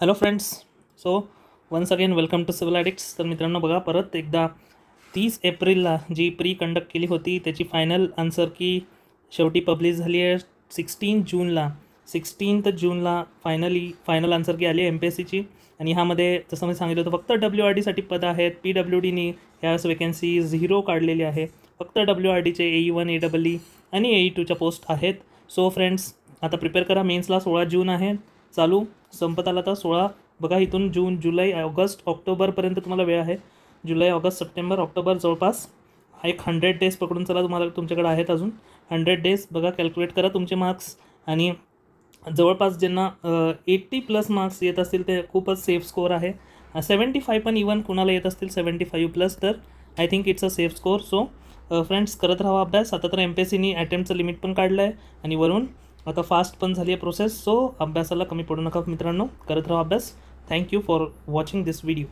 hello friends so once again welcome to Civil Addicts तर मित्रांनो बघा परत एकदा तीस एप्रिलला जी प्री कंडक्ट केली होती त्याची फायनल आन्सर की शेवटी पब्लिश झाली आहे सिक्स्टीन जूनला सिक्स्टीन्थ जूनला फायनली फायनल आन्सर की आली आहे एम पी एस सीची आणि ह्यामध्ये जसं मी सांगितलं होतं फक्त डब्ल्यू आर डीसाठी पदं आहेत पी डब्ल्यू डीनी ह्या वेकन्सी झिरो काढलेली आहे फक्त डब्ल्यू आर डीचे E one A double E आणि ई टूच्या पोस्ट आहेत सो फ्रेंड्स आता प्रिपेअर करा मेन्सला सोळा जून आहे चालू संपत आला तर सोळा बघा इथून जून जुलै ऑगस्ट ऑक्टोबरपर्यंत तुम्हाला वेळ आहे जुलै ऑगस्ट सप्टेंबर ऑक्टोबर जवळपास एक हंड्रेड डेज पकडून चला तुम्हाला तुमच्याकडे आहेत अजून हंड्रेड डेज बघा कॅल्क्युलेट करा तुमचे मार्क्स आणि जवळपास ज्यांना एट्टी प्लस मार्क्स येत असतील ते खूपच सेफ स्कोअर आहे सेवन्टी फाय पण इवन कुणाला येत असतील सेवन्टी फाईव्ह प्लस तर I think it's a safe score so friends करत राहा अभ्यास आता तर एम पी एस सीनी अटेम्प्टचं लिमिट पण काढलं आहे आणि वरून आता फास्ट पण झाली आहे प्रोसेस सो अभ्यासाला कमी पडू नका मित्रांनो करत राहा अभ्यास thank you for watching this video